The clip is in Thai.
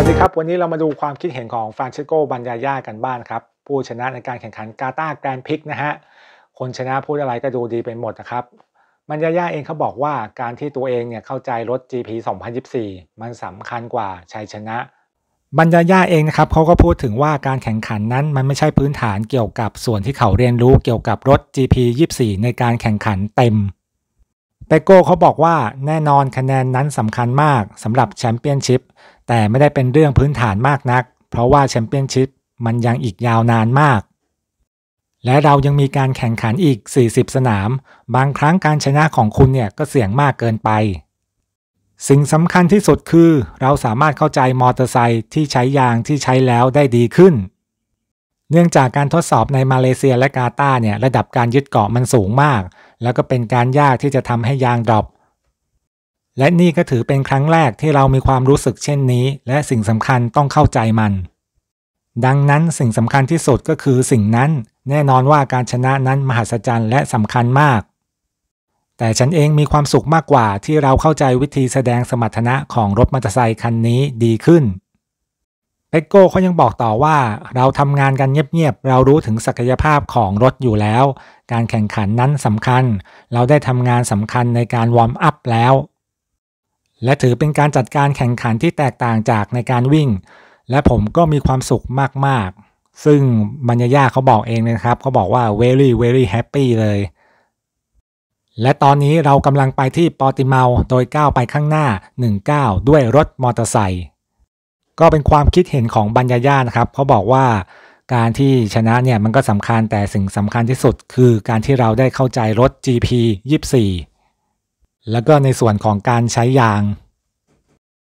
วัสดีครับ วันนี้เรามาดูความคิดเห็นของฟรานเชโกบัญญาย่ากันบ้านครับผู้ชนะในการแข่งขันกาตาแกรนพิกนะฮะ คนชนะพูดอะไรก็ดูดีไปหมดนะครับบัญญาย่าเองเขาบอกว่าการที่ตัวเองเนี่ยเข้าใจรถ GP 2024 มันสำคัญกว่าชัยชนะบรรยายาเองนะครับเขาก็พูดถึงว่าการแข่งขันนั้นมันไม่ใช่พื้นฐานเกี่ยวกับส่วนที่เขาเรียนรู้เกี่ยวกับรถ GP 24ในการแข่งขันเต็มปโก้เขาบอกว่าแน่นอนคะแนนนั้นสำคัญมากสำหรับแชมเปี้ยนชิพแต่ไม่ได้เป็นเรื่องพื้นฐานมากนักเพราะว่าแชมเปี้ยนชิพมันยังอีกยาวนานมาก และเรายังมีการแข่งขันอีก 40 สนามบางครั้งการชนะของคุณเนี่ยก็เสี่ยงมากเกินไป สิ่งสำคัญที่สุดคือเราสามารถเข้าใจมอเตอร์ไซค์ที่ใช้ยางที่ใช้แล้วได้ดีขึ้นเนื่องจากการทดสอบในมาเลเซียและกาตาเนี่ยระดับการยึดเกาะมันสูงมาก แล้วก็เป็นการยากที่จะทำให้ยางดรอปและนี่ก็ถือเป็นครั้งแรกที่เรามีความรู้สึกเช่นนี้ และสิ่งสำคัญต้องเข้าใจมัน ดังนั้นสิ่งสำคัญที่สุดก็คือสิ่งนั้นแน่นอนว่าการชนะนั้นมหัศจรรย์และสำคัญมาก แต่ฉันเองมีความสุขมากกว่าที่เราเข้าใจวิธีแสดงสมรรถนะของรถมอเตอร์ไซคันนี้ดีขึ้นเอ็โก้เขายังบอกต่อว่า เราทำงานกันเงียบๆ เรารู้ถึงศักยภาพของรถอยู่แล้ว การแข่งขันนั้นสำคัญ เราได้ทำงานสำคัญในการวอร์มอัพแล้ว และถือเป็นการจัดการแข่งขันที่แตกต่างจากในการวิ่ง และผมก็มีความสุขมากๆ ซึ่งบรรยายาเขาบอกเองนะครับ เขาบอกว่า very very happy เลย และตอนนี้เรากำลังไปที่ปอติเมาโดยก้าวไปข้างหน้า 19 ด้วยรถมอเตอร์ไซค์ก็เป็นความคิดเห็นของบรรยาญานะครับ เขาบอกว่าการที่ชนะเนี่ยมันก็สำคัญแต่สิ่งสำคัญที่สุดคือการที่เราได้เข้าใจรถ GP 24แล้วก็ในส่วนของการใช้ยาง